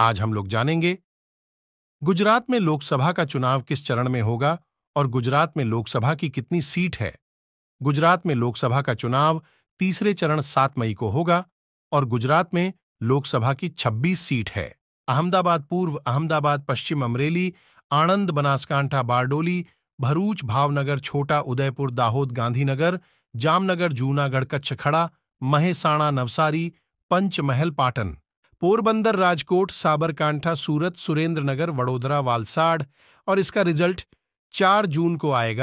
आज हम लोग जानेंगे गुजरात में लोकसभा का चुनाव किस चरण में होगा और गुजरात में लोकसभा की कितनी सीट है गुजरात में लोकसभा का चुनाव तीसरे चरण सात मई को होगा और गुजरात में लोकसभा की 26 सीट है अहमदाबाद पूर्व अहमदाबाद पश्चिम अमरेली आणंद बनासकांठा बारडोली भरूच भावनगर छोटा उदयपुर दाहोद गांधीनगर जामनगर जूनागढ़ कच्छखड़ा महेसाणा नवसारी पंचमहल पाटन पोरबंदर राजकोट साबरकांठा सूरत सुरेंद्रनगर वडोदरा वालसाड़ और इसका रिजल्ट चार जून को आएगा